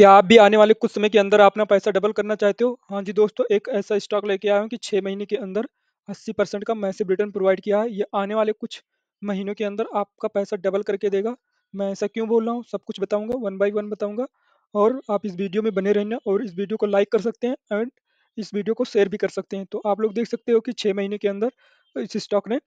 क्या आप भी आने वाले कुछ समय के अंदर अपना पैसा डबल करना चाहते हो हाँ जी दोस्तों एक ऐसा स्टॉक लेके आया हूँ कि छः महीने के अंदर अस्सी परसेंट का मैसेब रिटर्न प्रोवाइड किया है ये आने वाले कुछ महीनों के अंदर आपका पैसा डबल करके देगा मैं ऐसा क्यों बोल रहा हूँ सब कुछ बताऊँगा वन बाई वन बताऊँगा और आप इस वीडियो में बने रहना और इस वीडियो को लाइक कर सकते हैं एंड इस वीडियो को शेयर भी कर सकते हैं तो आप लोग देख सकते हो कि छः महीने के अंदर इस स्टॉक ने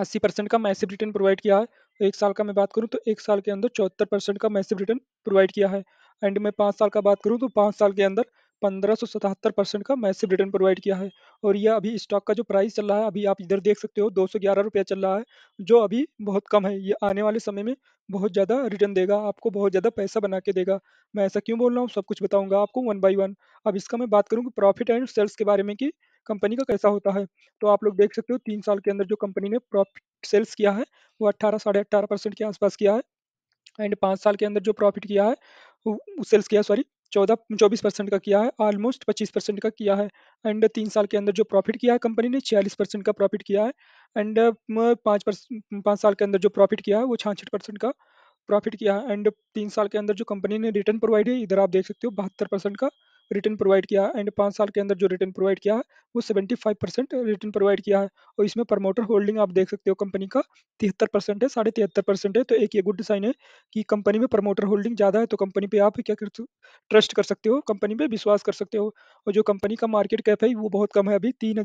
अस्सी परसेंट का मैसिव रिटर्न प्रोवाइड किया है एक साल का मैं बात करूँ तो एक साल के अंदर चौहत्तर परसेंट का मैसिव रिटर्न प्रोवाइड किया है एंड मैं पाँच साल का बात करूँ तो पाँच साल के अंदर पंद्रह सौ सतहत्तर परसेंट का मैसिव रिटर्न प्रोवाइड किया है और यह अभी स्टॉक का जो प्राइस चल रहा है अभी आप इधर देख सकते हो दो सौ ग्यारह रुपया चल रहा है जो अभी बहुत कम है ये आने वाले समय में बहुत ज़्यादा रिटर्न देगा आपको बहुत ज़्यादा पैसा बना के देगा मैं ऐसा क्यों बोल रहा हूँ सब कुछ बताऊँगा आपको वन बाई वन अब इसका मैं बात करूँगी प्रॉफिट एंड सेल्स के बारे में कि कंपनी का कैसा होता है तो आप लोग देख सकते हो तीन साल के अंदर जो कंपनी ने प्रॉफिट सेल्स किया है वो अट्ठारह साढ़े अट्ठारह परसेंट के आसपास किया है एंड पाँच साल के अंदर जो प्रॉफिट किया है सेल्स किया सॉरी चौदह चौबीस परसेंट का किया है ऑलमोस्ट पच्चीस परसेंट का किया है एंड तीन साल के अंदर जो प्रॉफिट किया है कंपनी ने छियालीस परसेंट का प्रॉफिट किया है एंड पाँच पाँच साल के अंदर जो प्रॉफिट किया है वो छाछठ परसेंट का प्रॉफिट किया है एंड तीन साल के अंदर जो कंपनी ने रिटर्न प्रोवाइड है इधर आप देख सकते हो बहत्तर परसेंट का रिटर्न प्रोवाइड किया है एंड पाँच साल के अंदर जो रिटर्न प्रोवाइड किया है वो 75 परसेंट रिटर्न प्रोवाइड किया है और इसमें प्रमोटर होल्डिंग आप देख सकते हो कंपनी का तिहत्तर परसेंट है साढ़े तिहत्तर परसेंट है तो एक ये गुड साइन है कि कंपनी में प्रमोटर होल्डिंग ज़्यादा है तो कंपनी पे आप क्या कर ट्रस्ट कर सकते हो कंपनी पे विश्वास कर सकते हो और जो कंपनी का मार्केट कैप है वो बहुत कम है अभी तीन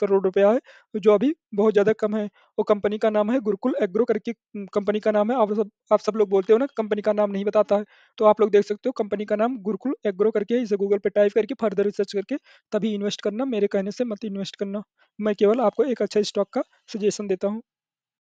करोड़ रुपया है जो अभी बहुत ज़्यादा कम है और कंपनी का नाम है गुरुकुल एग्रो करके कंपनी का नाम है आप सब आप सब लोग बोलते हो ना कंपनी का नाम नहीं बताता है तो आप लोग देख सकते हो कंपनी का नाम गुरुकुल एग्रो करके इसे गूगल पे टाइप करके फर्दर रिसर्च करके तभी इन्वेस्ट करना मेरे मेरे कहने से मत इन्वेस्ट करना मैं केवल आपको एक अच्छा स्टॉक का सजेशन देता हूँ